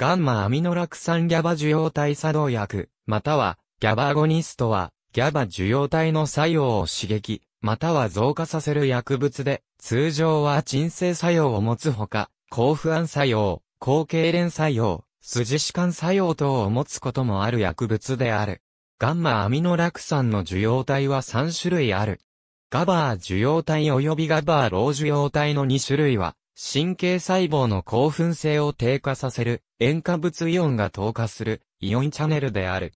ガンマアミノラク酸ギャバ受容体作動薬、またはギャバアゴニストはギャバ受容体の作用を刺激、または増加させる薬物で、通常は鎮静作用を持つほか、抗不安作用、抗痙攣作用、筋弛緩作用等を持つこともある薬物である。ガンマアミノラク酸の受容体は3種類ある。ガバー受容体及びガバーロー受容体の2種類は、神経細胞の興奮性を低下させる塩化物イオンが透過するイオンチャネルである。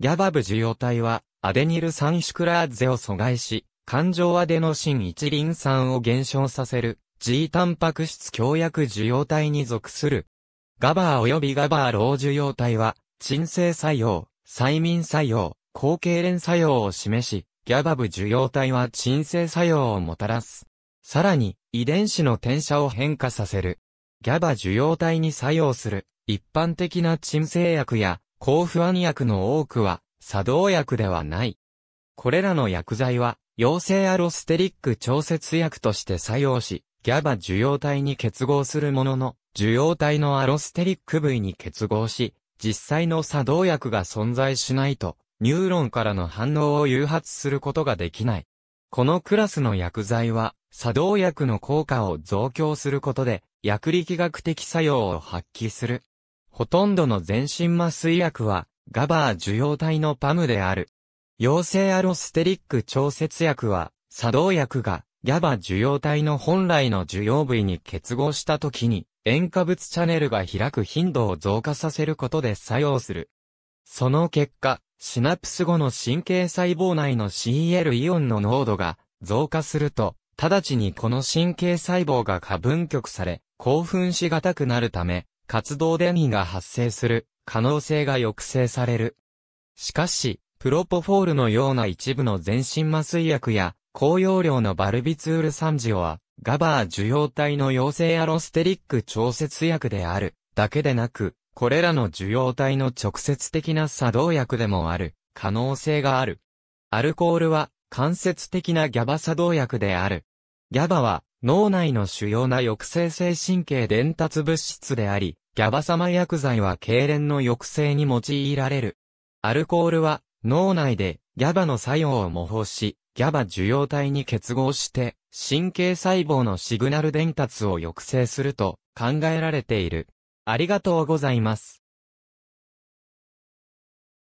ギャバブ受容体はアデニル酸シュクラーゼを阻害し、感情アデノシン一リン酸を減少させる G タンパク質強薬受容体に属する。GABA 及び GABA ロー受容体は、鎮静作用、催眠作用、抗痙攣作用を示し、ギャバブ受容体は鎮静作用をもたらす。さらに、遺伝子の転写を変化させる。GABA 受容体に作用する、一般的な鎮静薬や、抗不安薬の多くは、作動薬ではない。これらの薬剤は、陽性アロステリック調節薬として作用し、GABA 受容体に結合するものの、受容体のアロステリック部位に結合し、実際の作動薬が存在しないと、ニューロンからの反応を誘発することができない。このクラスの薬剤は、作動薬の効果を増強することで、薬力学的作用を発揮する。ほとんどの全身麻酔薬は、ガバー受容体のパムである。陽性アロステリック調節薬は、作動薬が、GABA 受容体の本来の受容部位に結合した時に、塩化物チャネルが開く頻度を増加させることで作用する。その結果、シナプス後の神経細胞内の CL イオンの濃度が増加すると、直ちにこの神経細胞が過分極され、興奮しがたくなるため、活動電位が発生する可能性が抑制される。しかし、プロポフォールのような一部の全身麻酔薬や、高容量のバルビツール酸ジオは、ガバー受容体の陽性アロステリック調節薬である、だけでなく、これらの受容体の直接的な作動薬でもある可能性がある。アルコールは間接的なギャバ作動薬である。ギャバは脳内の主要な抑制性神経伝達物質であり、ギャバ様薬剤は痙攣の抑制に用いられる。アルコールは脳内でギャバの作用を模倣し、ギャバ受容体に結合して、神経細胞のシグナル伝達を抑制すると考えられている。ありがとうございます。